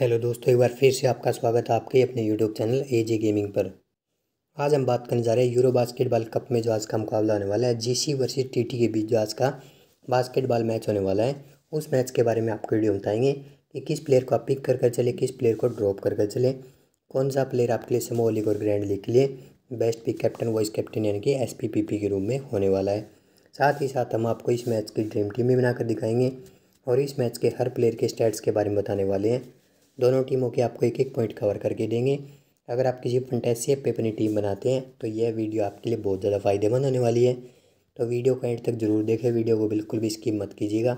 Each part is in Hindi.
हेलो दोस्तों एक बार फिर से आपका स्वागत है आपके अपने YouTube channel A G gaming पर आज हम बात करने जा रहे हैं यूरो बास्केटबॉल कप में जो आज का मुकाबला होने वाला है जीसी वर्सेस टीटी के बीच जो आज का बास्केटबॉल मैच होने वाला है उस मैच के बारे में आपको वीडियो बताएंगे कि किस प्लेयर को आप पिक कर कर चले किस प्लेयर को ड्रॉप कर कर चले कौन सा प्लेयर आपके लिए समो लीग और ग्रैंड लीग के लिए best pick captain vice captain यानी कि एस पी पी पी के रूम में होने वाला है साथ ही साथ हम आपको इस मैच की ड्रीम टीम भी बनाकर दिखाएंगे और इस मैच के हर प्लेयर के स्टैट्स के बारे में बताने वाले हैं दोनों टीमों के आपको एक एक पॉइंट कवर करके देंगे अगर आप किसी फंटेसी ऐप पर अपनी टीम बनाते हैं तो यह वीडियो आपके लिए बहुत ज़्यादा फ़ायदेमंद होने वाली है तो वीडियो को एंड तक ज़रूर देखें वीडियो को बिल्कुल भी स्किप मत कीजिएगा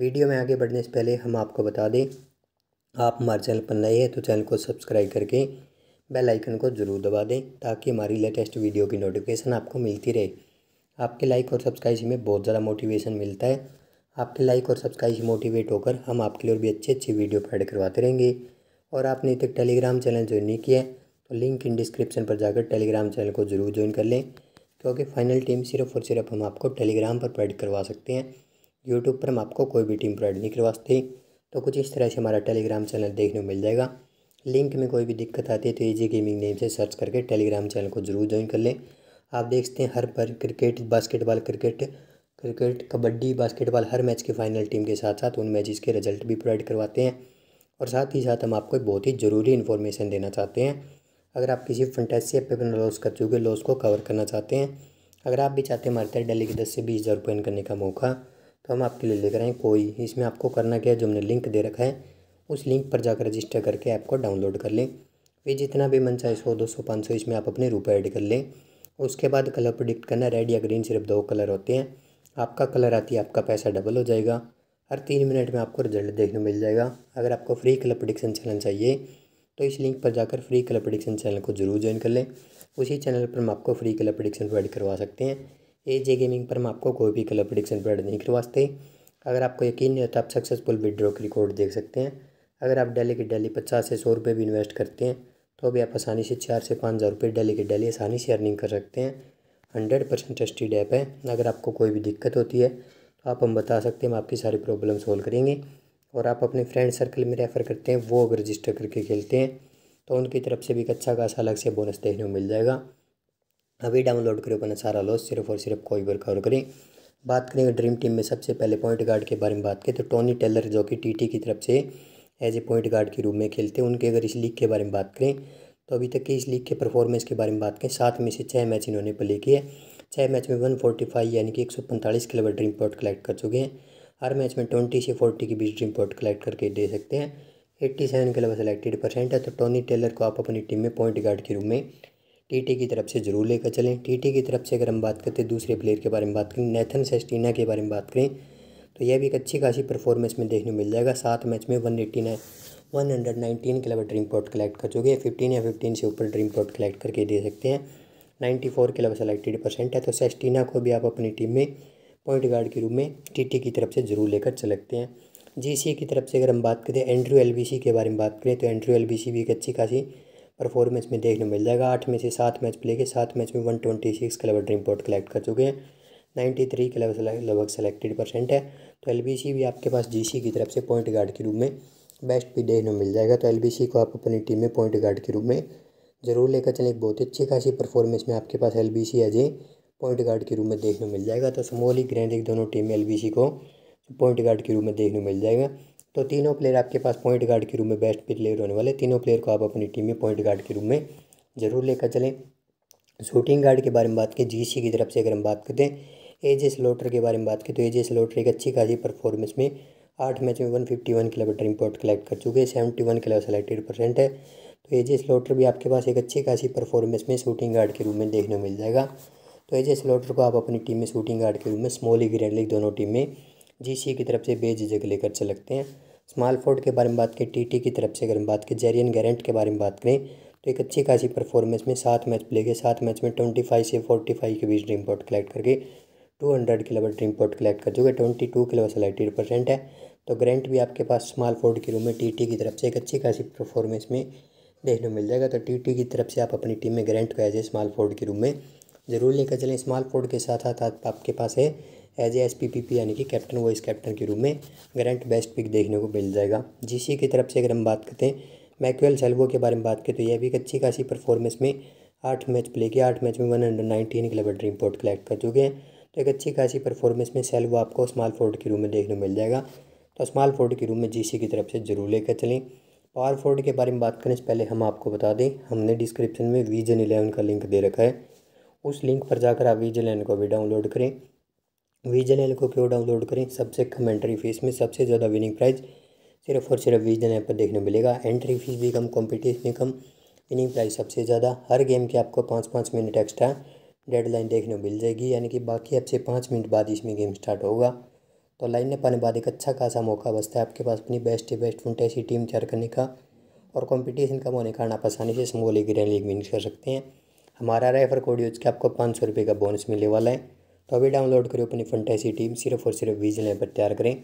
वीडियो में आगे बढ़ने से पहले हम आपको बता दें आप हमारे चैनल पर नए हैं तो चैनल को सब्सक्राइब करके बेल आइकन को ज़रूर दबा दें ताकि हमारी लेटेस्ट वीडियो की नोटिफिकेशन आपको मिलती रहे आपके लाइक और सब्सक्राइब से में बहुत ज़्यादा मोटिवेशन मिलता है आपके लाइक और सब्सक्राइब से मोटिवेट होकर हम आपके लिए और भी अच्छे अच्छे वीडियो प्रोवाइड करवाते रहेंगे और आपने तक टेलीग्राम चैनल ज्वाइन नहीं किया तो लिंक इन डिस्क्रिप्शन पर जाकर टेलीग्राम चैनल को ज़रूर ज्वाइन कर लें क्योंकि फाइनल टीम सिर्फ और सिर्फ हम आपको टेलीग्राम पर प्रोवाइड करवा सकते हैं यूट्यूब पर हम आपको कोई भी टीम प्रोवाइड नहीं करवा सकते तो कुछ इस तरह से हमारा टेलीग्राम चैनल देखने को मिल जाएगा लिंक में कोई भी दिक्कत आती है तो ईजी गेमिंग नेम से सर्च करके टेलीग्राम चैनल को ज़रूर ज्वाइन कर लें आप देखते हैं हर पर cricket basketball cricket cricket kabaddi basketball हर मैच के फाइनल टीम के साथ साथ उन मैचेस के रिजल्ट भी प्रोवाइड करवाते हैं और साथ ही साथ हम आपको एक बहुत ही ज़रूरी इन्फॉर्मेशन देना चाहते हैं अगर आप किसी फंटेसी ऐप पे अपना लॉस कर चुके लॉस को कवर करना चाहते हैं अगर आप भी चाहते हैं मारते हैं डेली के दस से बीस हज़ार रुपये करने का मौका तो हम आपके लिए लेकर आएँ कोई इसमें आपको करना क्या है जो हमने लिंक दे रखा है उस लिंक पर जाकर रजिस्टर करके ऐप को डाउनलोड कर लें फिर जितना भी मन चाहे सौ दो सौ पाँच सौ इसमें आप अपने रुपये ऐड कर लें उसके बाद कलर प्रोडिक्ट करना रेड या ग्रीन सिर्फ दो कलर होते हैं आपका कलर आती है आपका पैसा डबल हो जाएगा हर तीन मिनट में आपको रिजल्ट देखने को मिल जाएगा अगर आपको फ्री कलर प्रडिक्शन चैनल चाहिए तो इस लिंक पर जाकर फ्री कलर प्रडिक्शन चैनल को जरूर ज्वाइन कर लें उसी चैनल पर हम आपको फ्री कलर प्रडिक्शन प्रोवाइड करवा सकते हैं ए जे गेमिंग पर हम आपको कोई भी कलर प्रडिक्शन प्रोवाइड नहीं करवा सकते अगर आपको यकीन नहीं होता आप सक्सेसफुल विड्रॉ की रिकॉर्ड देख सकते हैं अगर आप डेली के डेली पचास से सौ रुपये भी इन्वेस्ट करते हैं तो भी आप आसानी से चार से पाँच हज़ार रुपये डेली के डेली आसानी से अर्निंग कर सकते हैं हंड्रेड परसेंट ट्रस्टेड ऐप है अगर आपको कोई भी दिक्कत होती है तो आप हम बता सकते हैं हम आपकी सारी प्रॉब्लम सोल्व करेंगे और आप अपने फ्रेंड सर्कल में रेफ़र करते हैं वो अगर रजिस्टर करके खेलते हैं तो उनकी तरफ से भी एक अच्छा खासा अलग से बोनस देखने को मिल जाएगा अभी डाउनलोड करें अपना सारा लॉस सिर्फ और सिर्फ कोई वर्कआउट करें बात करेंगे ड्रीम टीम में सबसे पहले पॉइंट गार्ड के बारे में बात करें तो टोनी टेलर जो कि टीटी की तरफ से एज ए पॉइंट गार्ड के रूप में खेलते हैं उनके अगर इस लीग के बारे में बात करें तो अभी तक के इस लीग के परफॉर्मेंस के बारे में बात करें सात में से छः मैच इन्होंने प्ले किए छः मैच में वन फोर्टी फाइव यानी कि एक सौ पैंतालीस ड्रीम पॉइंट कलेक्ट कर चुके हैं हर मैच में ट्वेंटी से फोर्टी के बीच ड्रीम पॉइंट कलेक्ट करके दे सकते हैं एट्टी सेवन के क्लब सेलेक्टेड परसेंट है तो टोनी टेलर को आप अपनी टीम में पॉइंट गार्ड के रूप में टीटी की तरफ से जरूर लेकर चलें टीटी की तरफ से अगर हम बात करते हैं दूसरे प्लेयर के बारे में बात करें नेथन सेस्टीना के बारे में बात करें तो यह भी एक अच्छी खासी परफॉर्मेंस में देखने मिल जाएगा सात मैच में one eighty nine one hundred nineteen के अलावा ड्रीम पॉट कलेक्ट कर चुके हैं फिफ्टीन या फिफ्टीन से ऊपर ड्रीम पॉट कलेक्ट करके दे सकते हैं नाइन्टी फोर के अलावा सेलेक्टेड परसेंट है तो सेस्टीना को भी आप अपनी टीम में पॉइंट गार्ड के रूप में टीटी की तरफ से ज़रूर लेकर चल सकते हैं जीसीए की तरफ से अगर हम बात करें एंड्रू एलबीसी के बारे में बात करें तो एंड्रू एलबीसी भी एक अच्छी खासी परफॉर्मेंस में देखने मिल जाएगा आठ में से सात मैच प्ले के सात मैच में वन ट्वेंटी सिक्स के अलावा ड्रीम पॉट कलेक्ट कर चुके हैं नाइन्टी थ्री के अलावा लगभग सेलेक्टेड परसेंट है तो एल भी आपके पास जी की तरफ से पॉइंट गार्ड के रूप में बेस्ट भी देखने मिल जाएगा तो एल को आप अपनी टीम में पॉइंट गार्ड के रूप में ज़रूर लेकर चलें एक बहुत ही अच्छी खासी परफॉर्मेंस में आपके पास L B C as point guard के रूप में देखने मिल जाएगा तो समोली ग्रैंड एक दोनों टीम में एल बी सी को पॉइंट गार्ड के रूप में देखने मिल जाएगा तो तीनों प्लेयर आपके पास पॉइंट गार्ड के रूप में बेस्ट प्लेयर होने वाले तीनों प्लेयर को आप अपनी टीम में पॉइंट गार्ड के रूप में ज़रूर लेकर चलें शूटिंग गार्ड के बारे में बात करें जी सी की तरफ से अगर हम बात करते हैं एजे स्लोटर के बारे में बात करें तो एजे स्लोटर एक अच्छी खासी परफॉर्मेंस में आठ मैच में one fifty one kilometre import collect कर चुके हैं seventy one kilo selected percent है तो एजे स्लॉटर भी आपके पास एक अच्छी खासी परफॉर्मेंस में शूटिंग गार्ड के रूप में देखने मिल जाएगा तो एजे स्लॉटर को आप अपनी टीम में शूटिंग गार्ड के रूप में स्मॉल ही ग्रैंड लीग दोनों टीम में जी की तरफ से बेझिझक लेकर चल सकते हैं स्मॉल फोर्ड के बारे में बात करें टी की तरफ से अगर हम बात करें जेरियन गारंट के बारे में बात करें तो एक अच्छी खासी परफॉर्मेंस में सात मैच प्ले गए सात मैच में ट्वेंटी फाइव से फोर्टी फाइव के बीच ड्रीम पॉट कलेक्ट करके टू हंड्रेड किलो पर ड्रीम पोर्ट कलेक्ट कर चुके twenty two kilo selected percent है तो ग्रेंट भी आपके पास स्मॉल फोर्ड के रूम में टी की तरफ से एक अच्छी खासी परफॉर्मेंस में देखने को मिल जाएगा तो टी की तरफ से आप अपनी टीम में ग्रेंट को एज ए स्मॉल फोर्ड के रूम में ज़रूर लेकर चलें स्मॉल फोर्ड के साथ साथ आपके पास है as a S P P P यानी कि कैप्टन वाइस कैप्टन के रूम में ग्रेंट बेस्ट पिक देखने को मिल जाएगा जी सी की तरफ से अगर हम बात करते हैं मैक्यूएल सेल्वो के बारे में बात करें तो यह भी एक अच्छी खासी परफॉर्मेंस में आठ मैच प्ले किया आठ मैच में one hundred nineteen club dream point collect कर चुके हैं तो एक अच्छी खासी परफॉर्मेंस में सेल वो आपको स्मॉल फोर्ड के रूम में देखने को मिल जाएगा तो स्मॉल फोर्ड के रूम में जी की तरफ से जरूर लेकर चलें पावर फोर्ड के बारे में बात करने से पहले हम आपको बता दें हमने डिस्क्रिप्शन में वीजन एलेवन का लिंक दे रखा है उस लिंक पर जाकर आप वीजन एलेवन को भी डाउनलोड करें वीजन एल को क्यों डाउनलोड करें सबसे कम एंट्री फीस में सबसे ज़्यादा विनिंग प्राइज़ सिर्फ और सिर्फ वीजन ऐप पर देखने मिलेगा एंट्री फीस भी कम कॉम्पिटिशन भी कम विनिंग प्राइज सबसे ज़्यादा हर गेम के आपको पाँच पाँच मिनट एक्स्ट्रा डेडलाइन देखने को मिल जाएगी यानी कि बाकी आपसे पाँच मिनट बाद इसमें गेम स्टार्ट होगा तो लाइन में पाने बाद एक अच्छा खासा मौका बचता है आपके पास अपनी बेस्ट बेस्ट ऐसी टीम तैयार करने का और कंपटीशन कम होने कारण आप आसानी से समूह लीग ग्रैंड लीग विन कर सकते हैं हमारा रेफर कोड यूज के आपको पाँच सौ रुपये का बोनस मिलने वाला है तो अभी डाउनलोड करें अपनी फंटेसी टीम सिर्फ और सिर्फ विजन ऐप पर तैयार करें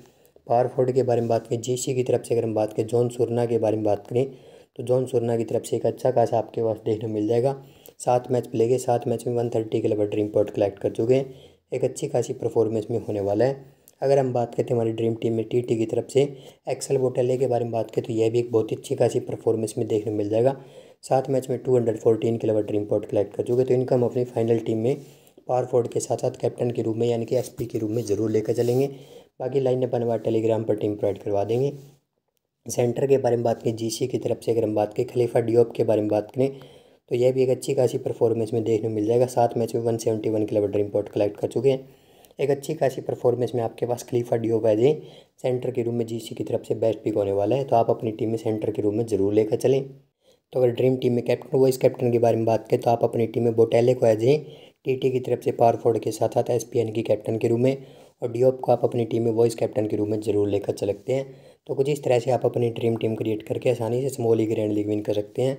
पावर फोर्ड के बारे में बात करें जीसी की तरफ से अगर हम बात करें जॉन सुरना के बारे में बात करें तो जॉन सुरना की तरफ से एक अच्छा खासा आपके पास देखने मिल जाएगा सात मैच प्ले गए सात मैच में वन थर्टी के लगभग ड्रीम पॉइंट कलेक्ट कर चुके हैं एक अच्छी खासी परफॉर्मेंस में होने वाला है अगर हम बात करते हैं हमारी ड्रीम टीम में टी टी की तरफ से एक्सल बोटेले के बारे में बात करें तो यह भी एक बहुत ही अच्छी खासी परफॉर्मेंस में देखने मिल जाएगा सात मैच में टू हंड्रेड फोर्टीन के लगभग ड्रीम पॉइंट कलेक्ट कर चुके तो इनका हम अपनी फाइनल टीम में पावर फोर्ड के साथ साथ कैप्टन के रूप में यानी कि पी के रूप में ज़रूर लेकर चलेंगे बाकी लाइन ने हमारे टेलीग्राम पर टीम प्रोवाइड करवा देंगे सेंटर के बारे में बात करें जीसी की तरफ से अगर हम बात करें खलीफा डीओप के बारे में बात करें तो यह भी एक अच्छी खासी परफॉर्मेंस में देखने मिल जाएगा सात मैच में one seventy one kilometre import collect कर चुके हैं एक अच्छी खासी परफॉर्मेंस में आपके पास खलीफा डिओ वैजे सेंटर के रूम में जीसी की तरफ से बेस्ट पिक होने वाला है तो आप अपनी टीम में सेंटर के रूम में ज़रूर लेकर चलें तो अगर ड्रीम टीम में कैप्टन वाइस कैप्टन के बारे में बात करें तो आप अपनी टीम में बोटेले को एज ए टी की तरफ से पारफोर्ड के साथ साथ एस की कैप्टन के रूम में और डीओप को आप अपनी टीम में वॉइस कैप्टन के रूप में जरूर लेकर चल सकते हैं तो कुछ इस तरह से आप अपनी ड्रीम टीम क्रिएट करके आसानी से small league grand league win कर सकते हैं